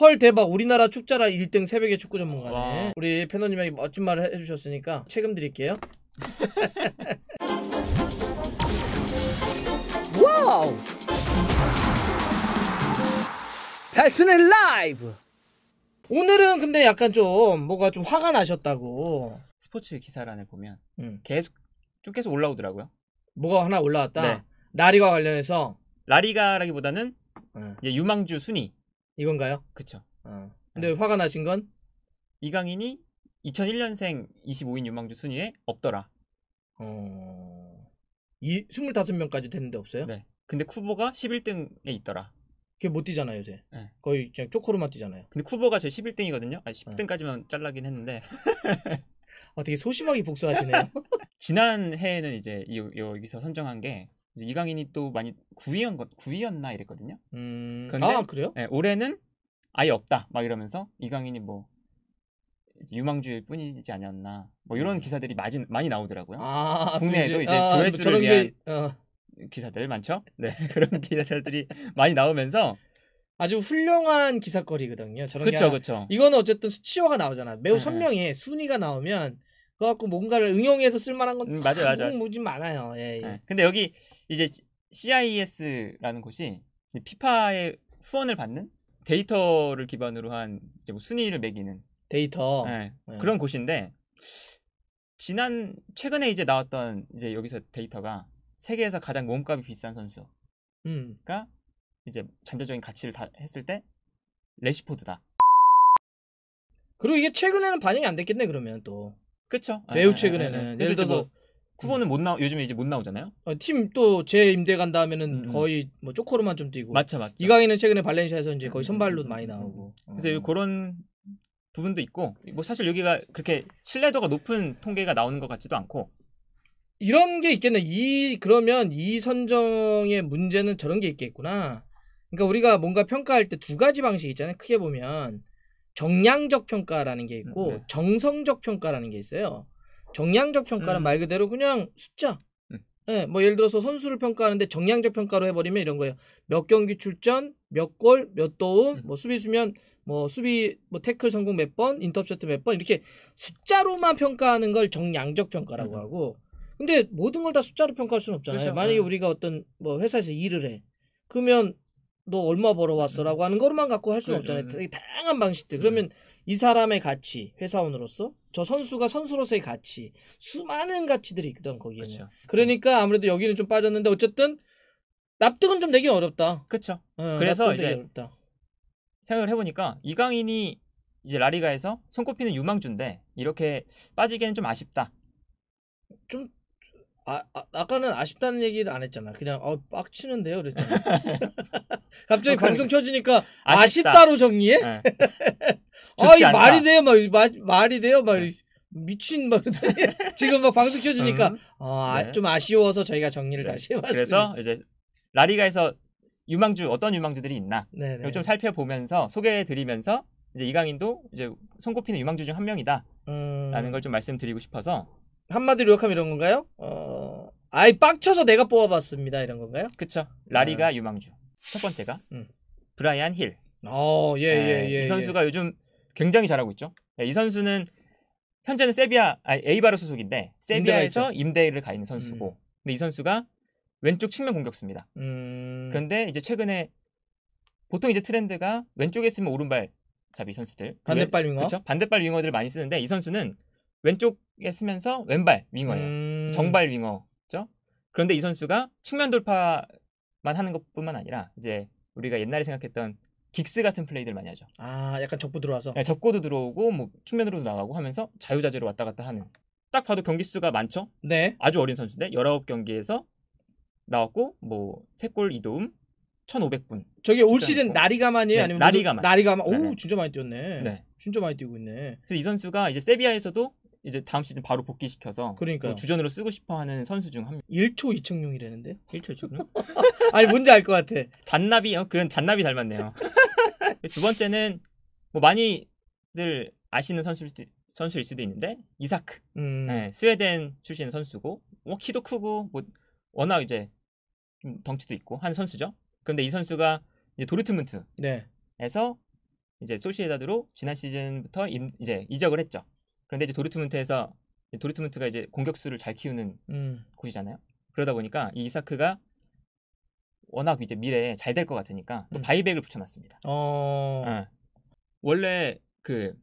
헐 대박 우리나라 축자라 1등 새벽에 축구 전문가네 와. 우리 패너님에게 멋진 말을 해주셨으니까 책임 드릴게요 와우 달슨의 라이브 오늘은 근데 약간 좀 뭐가 좀 화가 나셨다고 스포츠 기사란에 보면 음. 계속 좀 계속 올라오더라고요. 뭐가 하나 올라왔다. 네. 라리가 관련해서 라리가라기보다는 네. 이제 유망주 순위 이건가요? 그쵸. 어. 근데 네. 화가 나신 건? 이강인이 2001년생 25인 유망주 순위에 없더라. 어. 이 25명까지 됐는데 없어요? 네. 근데 쿠보가 11등에 있더라. 그게 못 뛰잖아요, 요새. 네. 거의 그냥 초코로만 뛰잖아요. 근데 쿠보가 제 11등이거든요. 아, 10등까지만 잘라긴 했는데. 어떻게 아, 소심하게 복수하시네요. 지난해에는 이제 이, 여기서 선정한 게 이강인이 또 많이 9위였, 구위였나 이랬거든요. 음... 근데 아, 그래요? 예, 올해는 아예 없다. 막 이러면서 이강인이 뭐 유망주일 뿐이지 않았나. 뭐 이런 음. 기사들이 많이, 많이 나오더라고요. 아, 국내에도 이제 아, 조회수를 뭐 위한 게, 어. 기사들 많죠? 네. 그런 기사들이 많이 나오면서 아주 훌륭한 기사거리거든요. 저런 그쵸, 그쵸. 이거는 어쨌든 수치화가 나오잖아. 매우 네. 선명해. 순위가 나오면 그래갖고 뭔가를 응용해서 쓸만한 건 음, 맞아, 맞아. 무지 많아요. 예, 예. 네. 근데 여기 이제 CIS라는 곳이 피파의 후원을 받는 데이터를 기반으로 한 이제 뭐 순위를 매기는 데이터 네, 네. 그런 곳인데 지난 최근에 이제 나왔던 이제 여기서 데이터가 세계에서 가장 몸값이 비싼 선수가 음. 이제 잠재적인 가치를 다 했을 때 레시포드다. 그리고 이게 최근에는 반영이 안 됐겠네 그러면 또. 그렇죠. 매우 네, 최근에는 예를 들어서 뭐 쿠보는 못 나, 오 요즘에 이제 못 나오잖아요. 어, 팀또 재임대 간 다음에는 음. 음. 거의 뭐조커로만좀 뛰고. 맞죠, 맞죠. 이강인은 최근에 발렌시아에서 이제 음, 거의 음, 선발로 많이 나오고. 그래서 어. 그런 부분도 있고, 뭐 사실 여기가 그렇게 신뢰도가 높은 통계가 나오는 것 같지도 않고. 이런 게 있겠네. 이 그러면 이 선정의 문제는 저런 게 있겠구나. 그러니까 우리가 뭔가 평가할 때 두 가지 방식 있잖아요. 크게 보면 정량적 평가라는 게 있고 네. 정성적 평가라는 게 있어요. 정량적 평가는 음. 말 그대로 그냥 숫자. 음. 예, 네, 뭐 예를 들어서 선수를 평가하는데 정량적 평가로 해버리면 이런 거예요. 몇 경기 출전, 몇 골, 몇 도움, 음. 뭐 수비수면 뭐 수비 뭐 태클 성공 몇 번, 인터셉트 몇 번 이렇게 숫자로만 평가하는 걸 정량적 평가라고 하고. 근데 모든 걸 다 숫자로 평가할 수는 없잖아요. 그렇죠. 만약에 예. 우리가 어떤 뭐 회사에서 일을 해, 그러면 너 얼마 벌어왔어라고 음. 하는 것만 갖고 할 수는 없잖아요. 예. 되게 다양한 방식들. 그러면 이 사람의 가치 회사원으로서 저 선수가 선수로서의 가치 수많은 가치들이 있던 거기에는 그쵸. 그렇죠. 음. 그러니까 아무래도 여기는 좀 빠졌는데 어쨌든 납득은 좀되긴 어렵다 그렇죠 어, 그래서 이제 어렵다. 생각을 해보니까 이강인이 이제 라리가에서 손꼽히는 유망주인데 이렇게 빠지기는 좀 아쉽다 좀 아, 아, 까는 아쉽다는 얘기를 안 했잖아. 그냥 어, 빡치는데요 그랬잖아. 갑자기 방송 켜지니까 아쉽다. 로 정리해? 네. 아, 이 말이 돼요. 막 마, 말이 돼요. 막 네. 미친 막 지금 막 방송 켜지니까 음, 어, 아, 네. 좀 아쉬워서 저희가 정리를 네. 다시 해봤어요. 그래서 이제 라리가에서 유망주 어떤 유망주들이 있나 네네. 네. 좀 살펴보면서 소개해드리면서 이제 이강인도 이제 손꼽히는 유망주 중 한 명이다라는 음... 걸좀 말씀드리고 싶어서 한마디로 요약하면 이런 건가요? 어... 아이 빡쳐서 내가 뽑아봤습니다 이런 건가요? 그쵸. 라리가 아. 유망주. 첫 번째가 음. 브라이안 힐. 어, 예, 네, 예, 예. 이 예. 선수가 예. 요즘 굉장히 잘하고 있죠. 네, 이 선수는 현재는 세비야, 아 에이바르 소속인데 세비야에서 임대일을가 있는 선수고, 음. 근데 이 선수가 왼쪽 측면 공격수입니다. 음. 그런데 이제 최근에 보통 이제 트렌드가 왼쪽에 있으면 오른발 잡이 선수들 반대발 윙어 그렇죠 반대발 윙어들을 많이 쓰는데 이 선수는 왼쪽에 쓰면서 왼발 윙어예요. 음... 정발 윙어 그런데 이 선수가 측면 돌파만 하는 것뿐만 아니라 이제 우리가 옛날에 생각했던 긱스 같은 플레이들 많이 하죠. 아, 약간 접고 들어와서. 네, 접고도 들어오고 뭐 측면으로도 나가고 하면서 자유자재로 왔다 갔다 하는. 딱 봐도 경기 수가 많죠. 네. 아주 어린 선수인데 19경기에서 나왔고 뭐 3골 이도움 1,500분. 저게 올 시즌 나리가만이에요, 네, 아니면 나리가만. 나리가만. 오, 네, 네. 진짜 많이 뛰었네. 네. 진짜 많이 뛰고 있네. 그래서 이 선수가 이제 세비야에서도 이제 다음 시즌 바로 복귀시켜서 그러니까 주전으로 쓰고 싶어하는 선수 중 한 명. 1초 2청룡이라는데요? 1초 2청룡? 아니 뭔지 알 것 같아. 잔나비 어 그런 잔나비 닮았네요. 두 번째는 뭐 많이들 아시는 선수일, 선수일 수도 있는데 이사크 음. 네, 스웨덴 출신 선수고 뭐 키도 크고 뭐 워낙 이제 덩치도 있고 한 선수죠. 그런데 이 선수가 이제 도르트문트에서 네. 이제 소시에다드로 지난 시즌부터 임, 이제 이적을 했죠. 그런데 이제 도르트문트에서 도르트문트가 이제 공격수를 잘 키우는 음. 곳이잖아요. 그러다 보니까 이 이사크가 워낙 이제 미래에 잘 될 것 같으니까 또 음. 바이백을 붙여놨습니다. 어... 어. 원래 그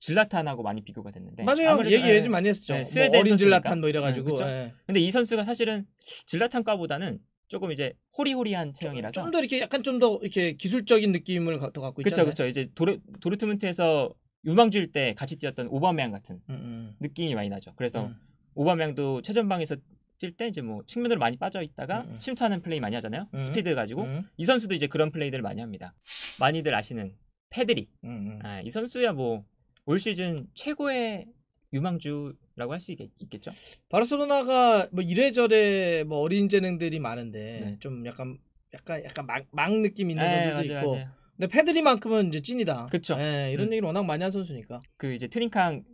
질라탄하고 많이 비교가 됐는데 맞아요 얘기 예전 많이 했었죠 네, 스웨덴 뭐 어린 질라탄 뭐 이래가지고 네, 근데 이 선수가 사실은 질라탄과보다는 조금 이제 호리호리한 체형이라서 좀 더 이렇게 약간 좀 더 이렇게 기술적인 느낌을 더 갖고 있잖아요 그렇죠 그렇죠 이제 도르, 도르트문트에서 유망주일 때 같이 뛰었던 오바메양 같은 음, 음. 느낌이 많이 나죠. 그래서 음. 오바메양도 최전방에서 뛸 때 이제 뭐 측면으로 많이 빠져 있다가 음, 음. 침투하는 플레이 많이 하잖아요. 음. 스피드 가지고 이 선수도 이제 그런 플레이들을 많이 합니다. 많이들 아시는 패드리. 아, 이 선수야 뭐 올 시즌 최고의 유망주라고 할 수 있겠죠. 바르셀로나가 뭐 이래저래 뭐 어린 재능들이 많은데 네. 좀 약간 약간 약간 막, 막 느낌 있는 네, 선수도 있고 맞아요. 근데 페드리만큼은 이제 찐이다. 그쵸. 예, 이런 음. 얘기를 워낙 많이 한 선수니까. 그 이제 트링캉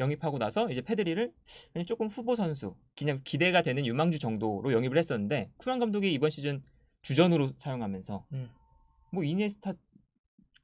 영입하고 나서 이제 페드리를 그냥 조금 후보 선수, 그냥 기대가 되는 유망주 정도로 영입을 했었는데 쿠만 감독이 이번 시즌 주전으로 사용하면서 음. 뭐 이니에스타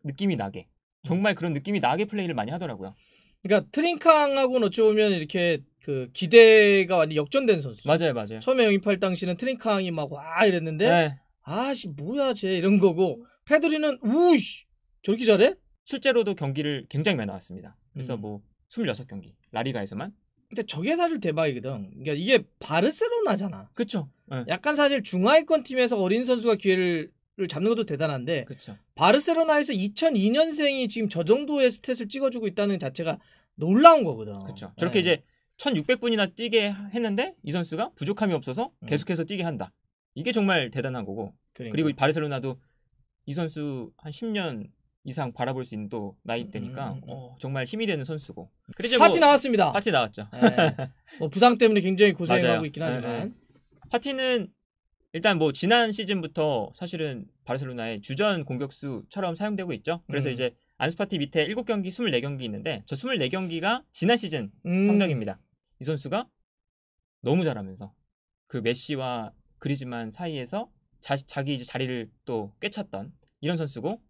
느낌이 나게 정말 그런 느낌이 나게 플레이를 많이 하더라고요. 그러니까 트링캉하고는 어찌 보면 이렇게 그 기대가 완전 역전된 선수. 맞아요, 맞아요. 처음에 영입할 당시는 트링캉이 막 와 이랬는데 네. 아씨 뭐야 쟤 이런 거고 음. 페드리는 우씨 저렇게 잘해? 실제로도 경기를 굉장히 많이 나왔습니다. 그래서 음. 뭐 26경기 라리가에서만. 근데 저게 사실 대박이거든. 그러니까 이게 바르셀로나잖아. 그렇죠. 네. 약간 사실 중하위권 팀에서 어린 선수가 기회를 잡는 것도 대단한데 그쵸. 바르셀로나에서 2002년생이 지금 저 정도의 스탯을 찍어주고 있다는 자체가 놀라운 거거든. 그렇죠. 저렇게 예. 이제 1,600분이나 뛰게 했는데 이 선수가 부족함이 없어서 음. 계속해서 음. 뛰게 한다. 이게 정말 대단한 거고. 그러니까. 그리고 바르셀로나도 이 선수 한 10년 이상 바라볼 수 있는 또 나이대니까 음, 음, 음, 음, 어, 정말 힘이 되는 선수고. 파티 뭐, 나왔습니다. 파티 나왔죠. 네. 뭐 부상 때문에 굉장히 고생하고 있긴 하지만 네. 파티는 일단 뭐 지난 시즌부터 사실은 바르셀로나의 주전 공격수처럼 사용되고 있죠. 그래서 음. 이제 안스파티 밑에 7경기 24경기 있는데 저 24경기가 지난 시즌 성적입니다. 이 선수가 너무 잘하면서 그 메시와 그리즈만 사이에서 자, 자기 이제 자리를 또 꿰찼던 이런 선수고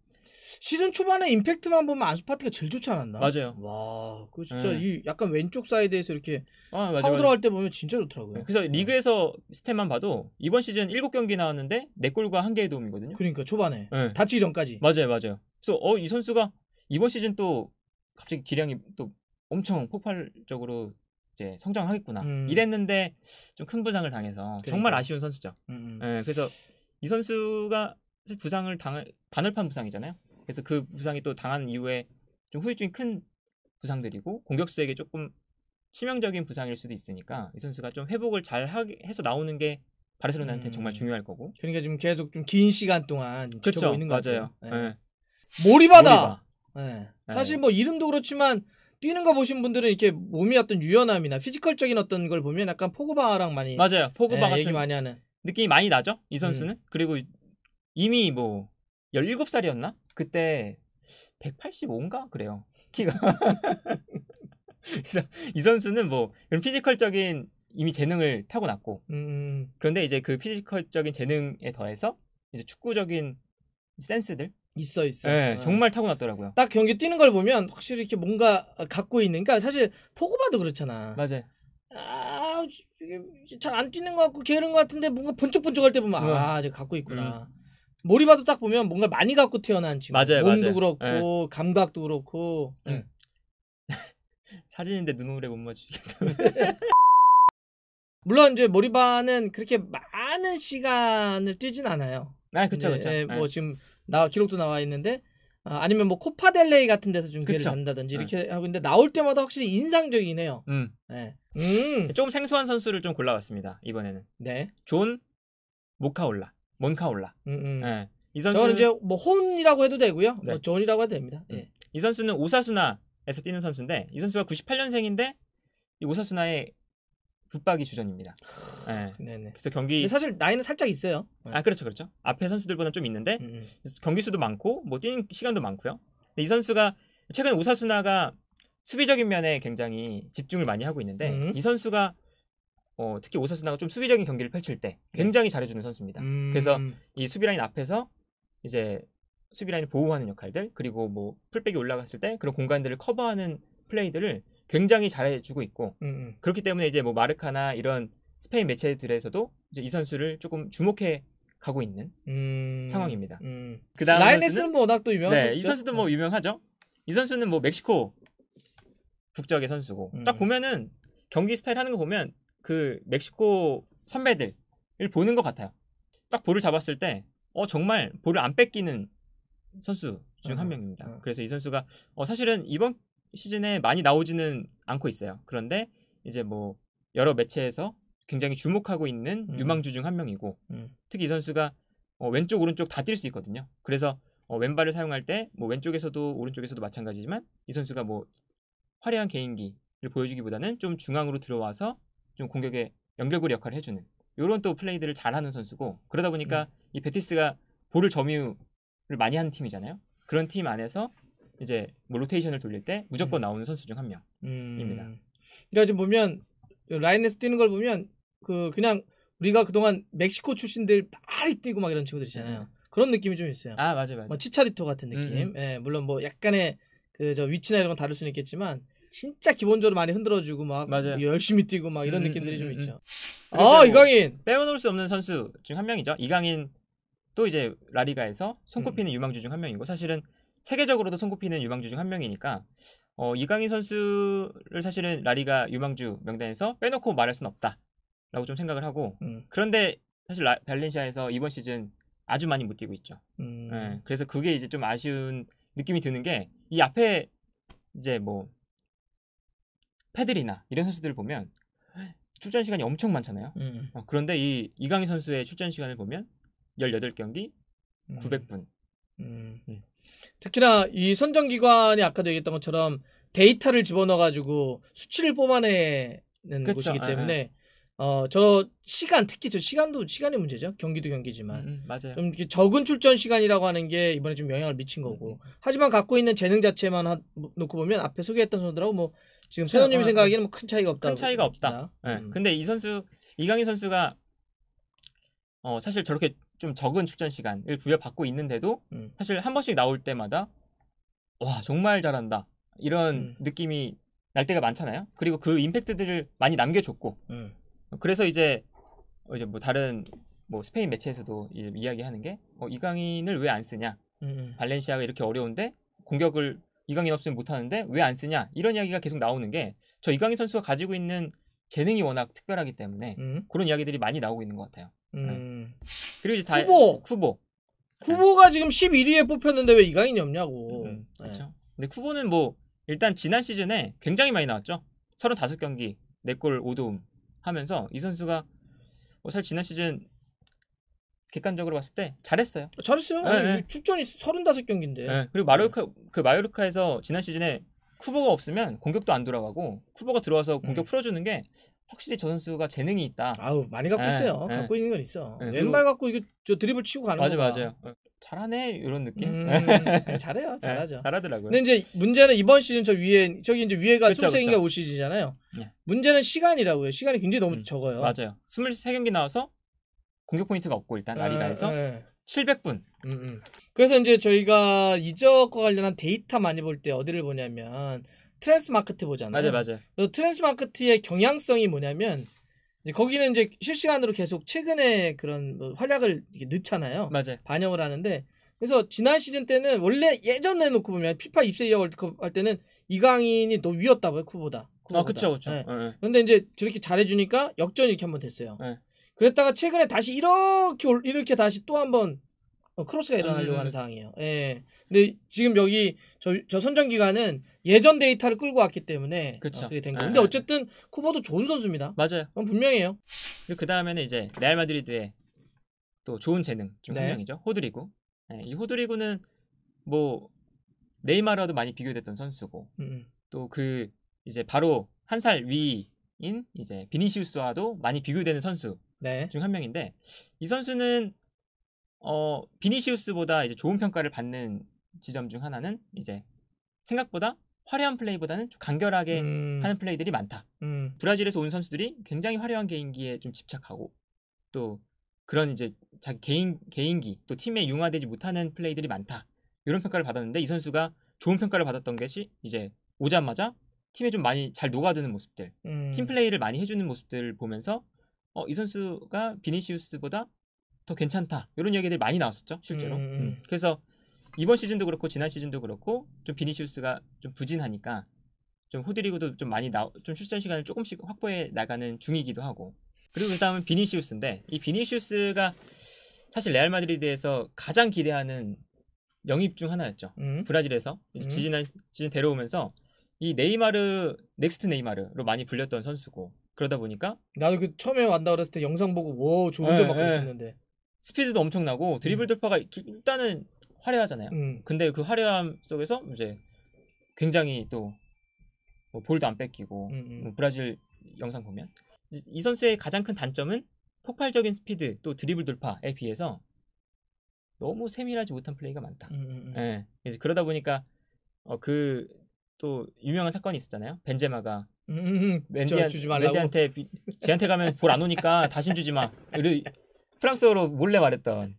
시즌 초반에 임팩트만 보면 안수 파트가 제일 좋지 않았나? 맞아요. 와, 그 진짜 네. 이 약간 왼쪽 사이드에서 이렇게 아, 맞아, 파고 들어갈 때 보면 진짜 좋더라고요. 네, 그래서 네. 리그에서 스탯만 봐도 이번 시즌 7경기 나왔는데 4골과 1개의 도움이거든요. 그러니까 초반에 네. 다치기 전까지. 맞아요, 맞아요. 그래서 어, 이 선수가 이번 시즌 또 갑자기 기량이 또 엄청 폭발적으로 이제 성장하겠구나. 음. 이랬는데 좀 큰 부상을 당해서 그러니까. 정말 아쉬운 선수죠. 음. 음. 네, 그래서 이 선수가 부상을 당한 반월판 부상이잖아요. 그래서 그 부상이 또 당한 이후에 좀 후유증이 큰 부상들이고 공격수에게 조금 치명적인 부상일 수도 있으니까 이 선수가 좀 회복을 잘 하게 해서 나오는 게 바르셀로나한테 음. 정말 중요할 거고. 그러니까 지금 계속 좀 긴 시간 동안 그켜보 있는 거 같아요. 네. 네. 모리바다. 예. 네. 사실 뭐 이름도 그렇지만 뛰는 거 보신 분들은 이렇게 몸이 어떤 유연함이나 피지컬적인 어떤 걸 보면 약간 포그바랑 많이 맞아요. 포그바 예, 같은 얘기 많이 하는 느낌이 많이 나죠? 이 음. 선수는. 음. 그리고 이미 뭐 17살이었나? 그때 185인가? 그래요. 키가. 이 선수는 뭐 그런 피지컬적인 이미 재능을 타고났고 음. 그런데 이제 그 피지컬적인 재능에 더해서 이제 축구적인 센스들 있어 있어. 네, 정말 타고났더라고요. 딱 경기 뛰는 걸 보면 확실히 이렇게 뭔가 갖고 있는. 그러니까 사실 포고바도 그렇잖아. 맞아요. 아 잘안 뛰는 것 같고 게으른 것 같은데 뭔가 번쩍번쩍할 때 보면 아 이제 갖고 있구나. 음. 몰입봐도 딱 보면 뭔가 많이 갖고 태어난 친구. 맞아요, 몸도 맞아요. 그렇고 네. 감각도 그렇고. 네. 사진인데 눈물에 못 맞추겠다. 물론 이제 모리바는 그렇게 많은 시간을 뛰진 않아요. 아, 그쵸, 그쵸. 네, 뭐 예. 지금 나 기록도 나와 있는데 아, 아니면 뭐 코파델레이 같은 데서 중계를 그쵸. 다든지 네. 이렇게 네. 하고 있는데 나올 때마다 확실히 인상적이네요. 음. 네. 음. 조금 생소한 선수를 좀 골라봤습니다 이번에는. 네. 존 모카올라, 몬카올라. 음, 음. 네. 이 선수 저는 이제 뭐 혼이라고 해도 되고요. 뭐 네. 뭐 존이라고 해도 됩니다. 음. 네. 이 선수는 오사수나에서 뛰는 선수인데 이 선수가 98년생인데 이 오사수나의 붙박이 주전입니다. 네. 네네. 그래서 경기 사실 나이는 살짝 있어요. 네. 아 그렇죠 그렇죠. 앞에 선수들보다 좀 있는데 음. 음. 경기 수도 많고 뭐 뛰는 시간도 많고요. 근데 이 선수가 최근 오사수나가 수비적인 면에 굉장히 집중을 많이 하고 있는데 음. 이 선수가 어, 특히 오사수나가 좀 수비적인 경기를 펼칠 때 네. 굉장히 네. 잘해주는 선수입니다. 음. 그래서 이 수비 라인 앞에서 이제 수비 라인을 보호하는 역할들 그리고 뭐 풀백이 올라갔을 때 그런 공간들을 커버하는 플레이들을 굉장히 잘해주고 있고 음, 음. 그렇기 때문에 이제 뭐 마르카나 이런 스페인 매체들에서도 이제 이 선수를 조금 주목해 가고 있는 음... 상황입니다. 음... 그다음 라인네스는뭐 워낙 또 유명한 네, 선수죠. 이 선수도 뭐 음. 유명하죠. 이 선수는 뭐 멕시코 국적의 선수고 음... 딱 보면은 경기 스타일 하는 거 보면 그 멕시코 선배들을 보는 것 같아요. 딱 볼을 잡았을 때 어 정말 볼을 안 뺏기는 선수 중한 음, 명입니다. 그래서 이 선수가 어 사실은 이번 시즌에 많이 나오지는 않고 있어요. 그런데 이제 뭐 여러 매체에서 굉장히 주목하고 있는 음. 유망주 중 한 명이고 음. 특히 이 선수가 어, 왼쪽 오른쪽 다 뛸 수 있거든요. 그래서 어, 왼발을 사용할 때 뭐 왼쪽에서도 오른쪽에서도 마찬가지지만 이 선수가 뭐 화려한 개인기를 보여주기보다는 좀 중앙으로 들어와서 좀 공격에 연결고리 역할을 해주는 이런 또 플레이들을 잘하는 선수고 그러다 보니까 음. 이 베티스가 볼을 점유를 많이 하는 팀이잖아요. 그런 팀 안에서 이제 뭐 로테이션을 돌릴 때 무조건 음. 나오는 선수 중 한 명입니다. 음. 그러니까 지금 보면 라인에서 뛰는 걸 보면 그 그냥 우리가 그동안 멕시코 출신들 빨리 뛰고 막 이런 친구들이잖아요. 네. 그런 느낌이 좀 있어요. 아 맞아요, 맞아뭐 치차리토 같은 음, 느낌. 음. 예, 물론 뭐 약간의 그 저 위치나 이런 건 다를 수는 있겠지만 진짜 기본적으로 많이 흔들어주고 막 맞아요. 뭐 열심히 뛰고 막 이런 음, 느낌들이 좀 있죠. 아 뭐 이강인 빼어놓을 수 없는 선수 중 한 명이죠. 이강인 또 이제 라리가에서 손꼽히는 유망주 중 한 명이고 사실은 세계적으로도 손꼽히는 유망주 중 한 명이니까 어, 이강인 선수를 사실은 라리가 유망주 명단에서 빼놓고 말할 수는 없다라고 좀 생각을 하고 음. 그런데 사실 라, 발렌시아에서 이번 시즌 아주 많이 못 뛰고 있죠. 음. 네, 그래서 그게 이제 좀 아쉬운 느낌이 드는 게 이 앞에 이제 뭐 패들이나 이런 선수들을 보면 출전 시간이 엄청 많잖아요. 음. 어, 그런데 이 이강인 선수의 출전 시간을 보면 18경기 900분. 음. 음. 네. 특히나 이 선정기관이 아까도 얘기했던 것처럼 데이터를 집어넣어가지고 수치를 뽑아내는 그쵸, 곳이기 아, 아. 때문에 에. 어, 저 시간 특히 저 시간도 시간의 문제죠. 경기도 경기지만 음, 음 맞아요. 좀 적은 출전 시간이라고 하는 게 이번에 좀 영향을 미친 음, 거고. 음. 하지만 갖고 있는 재능 자체만 하, 뭐, 놓고 보면 앞에 소개했던 선수들하고 뭐 지금 선원님이 어, 어. 생각하기에는 뭐큰 차이가 없다. 큰 차이가 없다. 네. 음. 근데 이 선수 이강인 선수가 어, 사실 저렇게 좀 적은 출전 시간을 부여받고 있는데도 음. 사실 한 번씩 나올 때마다 와 정말 잘한다 이런 음. 느낌이 날 때가 많잖아요. 그리고 그 임팩트들을 많이 남겨줬고 음. 그래서 이제 어, 이제 뭐 다른 뭐 스페인 매체에서도 이야기하는 게 어, 이강인을 왜 안 쓰냐 음, 음. 발렌시아가 이렇게 어려운데 공격을 이강인 없으면 못하는데 왜 안 쓰냐 이런 이야기가 계속 나오는 게 저 이강인 선수가 가지고 있는 재능이 워낙 특별하기 때문에 음. 그런 이야기들이 많이 나오고 있는 것 같아요. 네. 음. 그리고 이제 다 후보 쿠보 쿠보가 지금 11위에 뽑혔는데 왜 이강인이 없냐고. 음, 그렇죠. 근데 쿠보는 뭐 일단 지난 시즌에 굉장히 많이 나왔죠. 35경기 4골 5도움 하면서 이 선수가 뭐 사실 지난 시즌 객관적으로 봤을 때 잘했어요. 잘했어요. 네, 네. 축전이 35경기인데. 네. 그리고 마요르카 그 마요르카에서 지난 시즌에 쿠버가 없으면 공격도 안 돌아가고 쿠버가 들어와서 공격 음. 풀어주는 게 확실히 전수가 재능이 있다. 아우 많이 갖고 네, 있어요. 네. 갖고 있는 건 있어. 네, 왼발 갖고 이게 저드리블 치고 가는 맞아, 거 맞아 맞아요. 어, 잘하네 이런 느낌. 음, 잘해요, 잘하죠. 잘하더라고요. 근데 이제 문제는 이번 시즌 저 위에 저기 이제 위에가 숨생이가 올 시즌이잖아요. 문제는 시간이라고요. 시간이 굉장히 너무 음, 적어요. 맞아요. 23경기 나와서 공격 포인트가 없고 일단 아리라에서 700분. 음, 음. 그래서 이제 저희가 이적과 관련한 데이터 많이 볼 때 어디를 보냐면 트랜스마크트 보잖아요. 맞아 맞아. 그 트랜스마크트의 경향성이 뭐냐면 이제 거기는 이제 실시간으로 계속 최근에 그런 뭐 활약을 이게 넣잖아요. 맞아. 반영을 하는데 그래서 지난 시즌 때는 원래 예전에 놓고 보면 피파 입세 이어 월드컵 할 때는 이강인이 너 위였다고요 쿠보다. 아, 쿠보다. 아그죠 그쵸. 네. 네. 네. 그런데 이제 저렇게 잘해주니까 역전 이렇게 한번 됐어요. 네. 그랬다가 최근에 다시 이렇게 이렇게 다시 또 한번 어, 크로스가 일어나려고 하는 음. 상황이에요. 예. 근데 지금 여기 저, 저 선전기간은 예전 데이터를 끌고 왔기 때문에 어, 그쵸. 어, 그게 된거 예. 근데 어쨌든 쿠버도 좋은 선수입니다. 맞아요. 그건 분명해요. 그 다음에는 이제 레알 마드리드의 또 좋은 재능 중 네. 명이죠. 호드리고 예, 이호드리고는뭐 네이마르와도 많이 비교됐던 선수고 음, 음. 또그 이제 바로 한 살 위인 이제 비니시우스와도 많이 비교되는 선수 네. 중 한 명인데 이 선수는 어, 비니시우스보다 이제 좋은 평가를 받는 지점 중 하나는 이제 생각보다 화려한 플레이보다는 좀 간결하게 음. 하는 플레이들이 많다. 음. 브라질에서 온 선수들이 굉장히 화려한 개인기에 좀 집착하고 또 그런 이제 자기 개인 개인기 또 팀에 융화되지 못하는 플레이들이 많다. 이런 평가를 받았는데 이 선수가 좋은 평가를 받았던 것이 이제 오자마자 팀에 좀 많이 잘 녹아드는 모습들, 음. 팀 플레이를 많이 해주는 모습들을 보면서 어, 이 선수가 비니시우스보다 더 괜찮다 이런 이야기들이 많이 나왔었죠 실제로. 음 음, 음. 음. 그래서 이번 시즌도 그렇고 지난 시즌도 그렇고 좀 비니시우스가 좀 부진하니까 좀호드리고도좀 많이 나, 좀 출전 시간을 조금씩 확보해 나가는 중이기도 하고 그리고 그 다음은 비니시우스인데 이 비니시우스가 사실 레알 마드리드에서 가장 기대하는 영입 중 하나였죠. 음. 브라질에서 음. 지난 시즌 데려오면서 이 네이마르 넥스트 네이마르로 많이 불렸던 선수고 그러다 보니까 나도 그 처음에 왔다 그랬을 때 영상 보고 와 좋은데 막 예, 예. 그랬었는데 스피드도 엄청나고 음. 드리블 돌파가 일단은 화려하잖아요. 음. 근데 그 화려함 속에서 이제 굉장히 또뭐 볼도 안 뺏기고 음, 음. 뭐 브라질 영상 보면 이 선수의 가장 큰 단점은 폭발적인 스피드 또 드리블 돌파에 비해서 너무 세밀하지 못한 플레이가 많다. 음, 음. 예. 그래 그러다 보니까 어, 그또 유명한 사건이 있었잖아요. 벤제마가 음, 음, 음. 멘디한, 주지 말라고. 멘디한테 비, 쟤한테 가면 볼 안 오니까 다신 주지 마. 이러, 프랑스어로 몰래 말했던.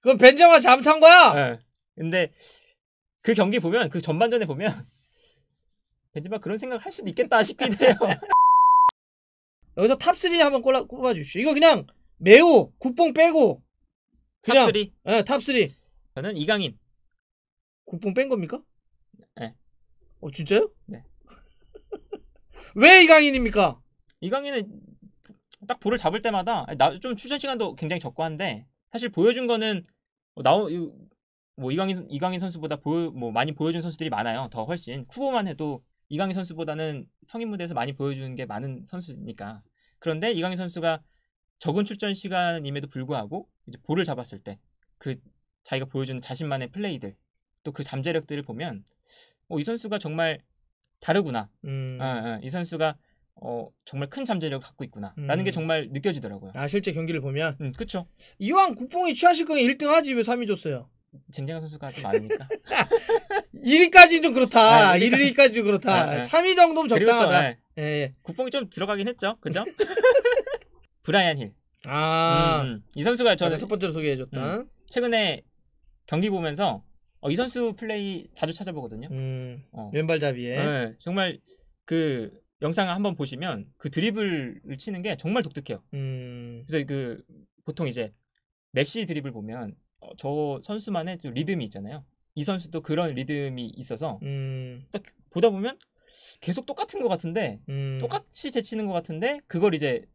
그건 벤제마 잘못한 거야. 네. 근데 그 경기 보면 그 전반전에 보면 벤제마 그런 생각 할 수도 있겠다 싶긴 해요. 여기서 탑3 한번 꼽아, 꼽아 주십시오. 이거 그냥 매우 국뽕 빼고 그냥 탑 3. 네, 탑 3. 저는 이강인. 국뽕 뺀 겁니까? 네. 어 진짜요? 네. 왜 이강인입니까? 이강인은 딱 볼을 잡을 때마다 나 좀 출전 시간도 굉장히 적고 한데 사실 보여준 거는 뭐 나오 뭐 이강인 이강인 선수보다 보여 뭐 많이 보여준 선수들이 많아요. 더 훨씬 쿠보만 해도 이강인 선수보다는 성인 무대에서 많이 보여주는 게 많은 선수니까. 그런데 이강인 선수가 적은 출전 시간임에도 불구하고 이제 볼을 잡았을 때 그 자기가 보여주는 자신만의 플레이들 또 그 잠재력들을 보면 어, 이 선수가 정말 다르구나. 음. 어, 어, 이 선수가 어, 정말 큰 잠재력을 갖고 있구나라는 음. 게 정말 느껴지더라고요. 아 실제 경기를 보면 음, 그쵸 이왕 국뽕이 취하실 거면 1등 하지 왜 3위 줬어요? 쟁쟁한 선수가 좀 많으니까 1위까지는 좀 그렇다. 아, 1, 2위까지 좀 그렇다. 아, 아. 3위 정도면 적당하다. 예. 예, 예. 국뽕이 좀 들어가긴 했죠. 그죠? 브라이언 힐. 아, 음, 이 선수가 저는 첫 번째로 소개해줬다. 음, 최근에 경기 보면서 어, 이 선수 플레이 자주 찾아보거든요. 음, 어. 왼발잡이에. 네, 정말 그 영상을 한번 보시면 그 드리블을 치는 게 정말 독특해요. 음... 그래서 그 보통 이제 메시 드리블 보면 어, 저 선수만의 좀 리듬이 있잖아요. 이 선수도 그런 리듬이 있어서 음... 딱 보다 보면 계속 똑같은 것 같은데 음... 똑같이 제치는 것 같은데 그걸 이제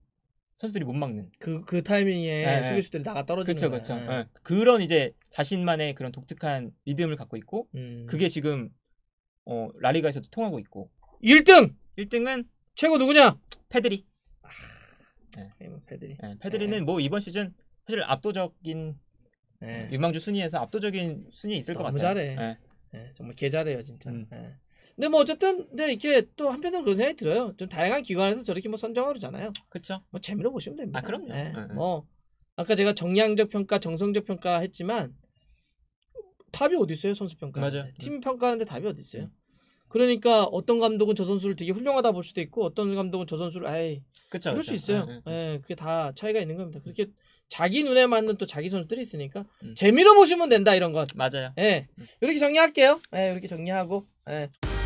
선수들이 못 막는 그그 그 타이밍에 네, 네. 수비수들이 나가 떨어지는 그렇죠 그렇죠 네. 그런 이제 자신만의 그런 독특한 리듬을 갖고 있고 음... 그게 지금 어, 라리가에서도 통하고 있고 1등 1등은 최고 누구냐? 페드리. 아, 네. 페드리. 뭐 네, 페드리는 네. 뭐 이번 시즌 사실 압도적인 네. 유망주 순위에서 압도적인 순위 있을 것 같아요. 잘해. 네. 네, 정말 개 잘해요 진짜. 음. 네. 근데 뭐 어쨌든 근데 이게 또 한편으로 그런 생각이 들어요. 좀 다양한 기관에서 저렇게 뭐 선정하잖아요. 그렇죠. 뭐 재미로 보시면 됩니다. 아 그럼요. 네. 네. 뭐 아까 제가 정량적 평가, 정성적 평가 했지만 답이 어디 있어요 선수 평가? 맞아. 팀 평가하는데 답이 어디 있어요? 음. 그러니까 어떤 감독은 저 선수를 되게 훌륭하다 볼 수도 있고 어떤 감독은 저 선수를 아이 그럴수 있어요. 네, 네, 네. 예, 네. 그게 다 차이가 있는 겁니다. 그렇게 음. 자기 눈에 맞는 또 자기 선수들이 있으니까 음. 재미로 보시면 된다 이런 것. 맞아요. 예, 음. 이렇게 정리할게요. 예, 이렇게 정리하고 예.